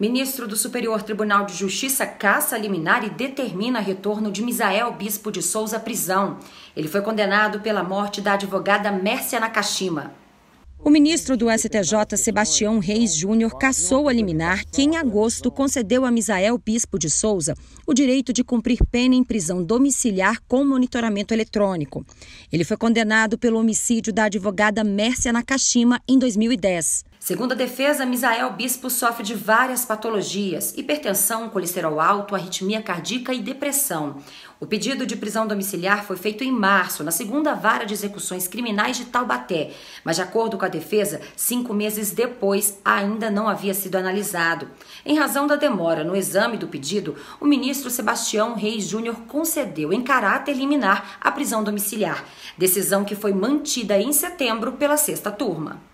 Ministro do Superior Tribunal de Justiça caça liminar e determina retorno de Misael Bispo de Souza à prisão. Ele foi condenado pela morte da advogada Mércia Nakashima. O ministro do STJ, Sebastião Reis Júnior, cassou a liminar que, em agosto, concedeu a Misael Bispo de Souza o direito de cumprir pena em prisão domiciliar com monitoramento eletrônico. Ele foi condenado pelo homicídio da advogada Mércia Nakashima em 2010. Segundo a defesa, Misael Bispo sofre de várias patologias: hipertensão, colesterol alto, arritmia cardíaca e depressão. O pedido de prisão domiciliar foi feito em março, na segunda vara de execuções criminais de Taubaté, mas, de acordo com a defesa, cinco meses depois ainda não havia sido analisado. Em razão da demora no exame do pedido, o ministro Sebastião Reis Júnior concedeu, em caráter liminar, a prisão domiciliar, decisão que foi mantida em setembro pela sexta turma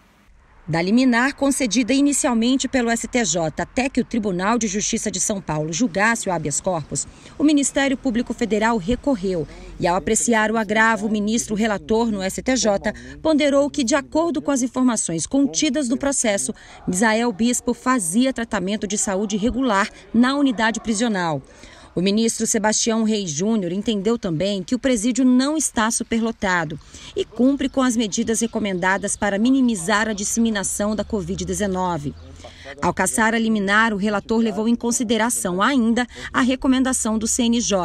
da liminar concedida inicialmente pelo STJ até que o Tribunal de Justiça de São Paulo julgasse o habeas corpus, o Ministério Público Federal recorreu e, ao apreciar o agravo, o ministro relator no STJ ponderou que, de acordo com as informações contidas no processo, Misael Bispo fazia tratamento de saúde regular na unidade prisional. O ministro Sebastião Rei Júnior entendeu também que o presídio não está superlotado e cumpre com as medidas recomendadas para minimizar a disseminação da Covid-19. Ao caçar a liminar, o relator levou em consideração ainda a recomendação do CNJ,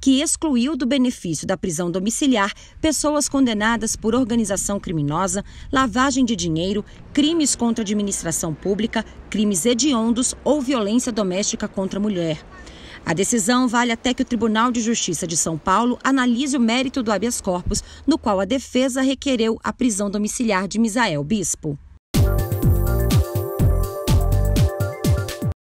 que excluiu do benefício da prisão domiciliar pessoas condenadas por organização criminosa, lavagem de dinheiro, crimes contra a administração pública, crimes hediondos ou violência doméstica contra a mulher. A decisão vale até que o Tribunal de Justiça de São Paulo analise o mérito do habeas corpus, no qual a defesa requereu a prisão domiciliar de Misael Bispo.